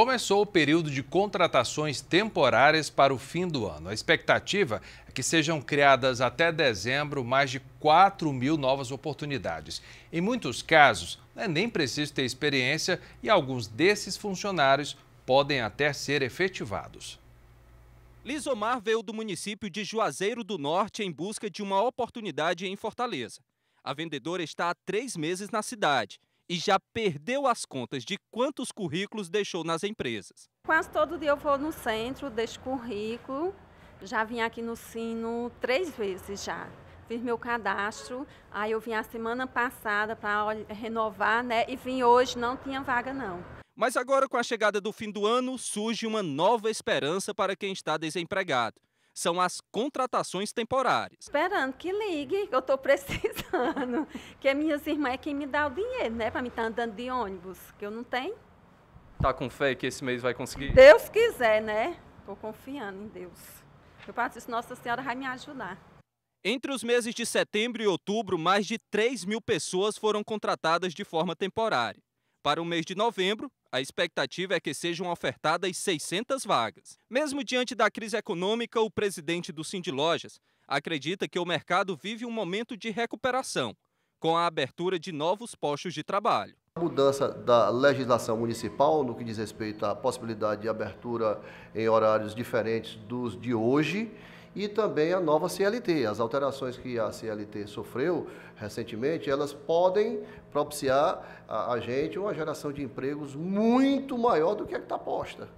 começou o período de contratações temporárias para o fim do ano. A expectativa é que sejam criadas até dezembro mais de 4 mil novas oportunidades. Em muitos casos, não é nem preciso ter experiência e alguns desses funcionários podem até ser efetivados. Lisomar veio do município de Juazeiro do Norte em busca de uma oportunidade em Fortaleza. A vendedora está há três meses na cidade e já perdeu as contas de quantos currículos deixou nas empresas. Quase todo dia eu vou no centro, deixo currículo, já vim aqui no sino três vezes já. Fiz meu cadastro, aí eu vim a semana passada para renovar, né? E vim hoje, não tinha vaga não. Mas agora, com a chegada do fim do ano, surge uma nova esperança para quem está desempregado são as contratações temporárias. Esperando que ligue, que eu estou precisando, que minhas irmãs é quem me dá o dinheiro, né, para me estar tá andando de ônibus, que eu não tenho. Tá com fé que esse mês vai conseguir? Deus quiser, né? Estou confiando em Deus. Eu passo isso, Nossa Senhora vai me ajudar. Entre os meses de setembro e outubro, mais de 3 mil pessoas foram contratadas de forma temporária. Para o mês de novembro, a expectativa é que sejam ofertadas 600 vagas. Mesmo diante da crise econômica, o presidente do Cindy Lojas acredita que o mercado vive um momento de recuperação, com a abertura de novos postos de trabalho. A mudança da legislação municipal no que diz respeito à possibilidade de abertura em horários diferentes dos de hoje e também a nova CLT. As alterações que a CLT sofreu recentemente, elas podem propiciar a, a gente uma geração de empregos muito maior do que a que está posta.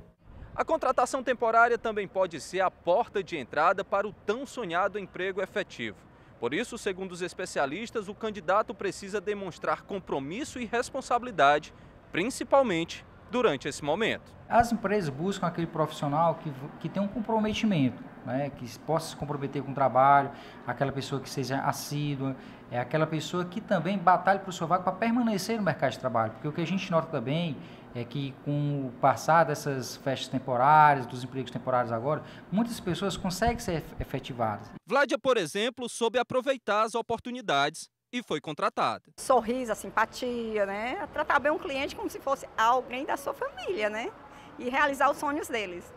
A contratação temporária também pode ser a porta de entrada para o tão sonhado emprego efetivo. Por isso, segundo os especialistas, o candidato precisa demonstrar compromisso e responsabilidade, principalmente durante esse momento. As empresas buscam aquele profissional que, que tem um comprometimento, né, que possa se comprometer com o trabalho, aquela pessoa que seja assídua, é aquela pessoa que também batalha para o seu vago para permanecer no mercado de trabalho. Porque o que a gente nota também é que com o passar dessas festas temporárias, dos empregos temporários agora, muitas pessoas conseguem ser efetivadas. Vládia, por exemplo, soube aproveitar as oportunidades e foi contratada. Sorriso, a simpatia, né? É tratar bem um cliente como se fosse alguém da sua família, né? E realizar os sonhos deles.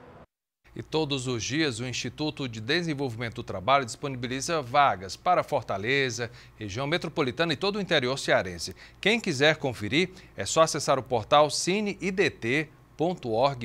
E todos os dias o Instituto de Desenvolvimento do Trabalho disponibiliza vagas para Fortaleza, região metropolitana e todo o interior cearense. Quem quiser conferir, é só acessar o portal cineidt.org.br.